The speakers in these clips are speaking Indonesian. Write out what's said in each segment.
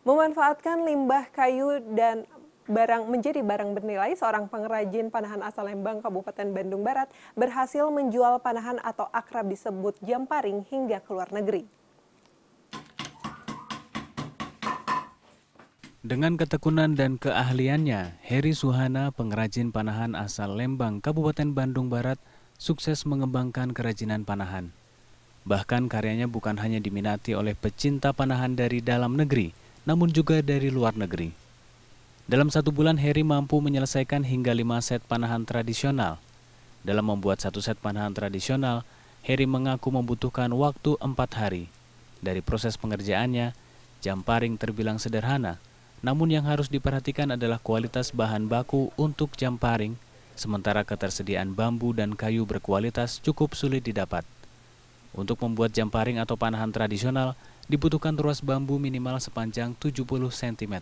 Memanfaatkan limbah kayu dan barang menjadi barang bernilai, seorang pengrajin panahan asal Lembang, Kabupaten Bandung Barat, berhasil menjual panahan atau akrab disebut jamparing hingga ke luar negeri. Dengan ketekunan dan keahliannya, Heri Suhana, pengrajin panahan asal Lembang, Kabupaten Bandung Barat, sukses mengembangkan kerajinan panahan. Bahkan karyanya bukan hanya diminati oleh pecinta panahan dari dalam negeri, namun juga dari luar negeri. Dalam satu bulan, Heri mampu menyelesaikan hingga lima set panahan tradisional. Dalam membuat satu set panahan tradisional, Heri mengaku membutuhkan waktu empat hari. Dari proses pengerjaannya, jam paring terbilang sederhana, namun yang harus diperhatikan adalah kualitas bahan baku untuk jam paring, sementara ketersediaan bambu dan kayu berkualitas cukup sulit didapat. Untuk membuat jam paring atau panahan tradisional, dibutuhkan ruas bambu minimal sepanjang 70 cm.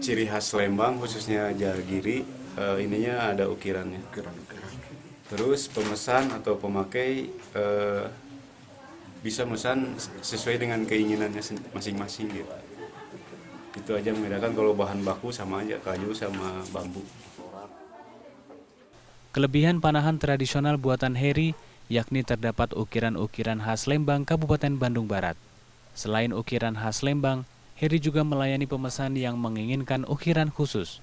Ciri khas Lembang khususnya jargiri uh, ininya ada ukirannya. Terus pemesan atau pemakai uh, bisa memesan sesuai dengan keinginannya masing-masing gitu. Itu aja membedakan kalau bahan baku sama aja kayu sama bambu. Kelebihan panahan tradisional buatan Heri yakni terdapat ukiran-ukiran khas Lembang Kabupaten Bandung Barat. Selain ukiran khas Lembang, Heri juga melayani pemesan yang menginginkan ukiran khusus.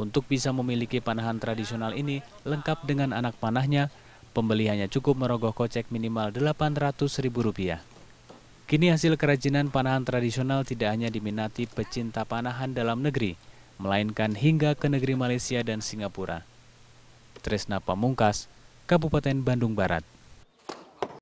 Untuk bisa memiliki panahan tradisional ini lengkap dengan anak panahnya, pembeliannya cukup merogoh kocek minimal Rp800.000. Kini hasil kerajinan panahan tradisional tidak hanya diminati pecinta panahan dalam negeri, melainkan hingga ke negeri Malaysia dan Singapura. Tresna Pamungkas, Kabupaten Bandung Barat.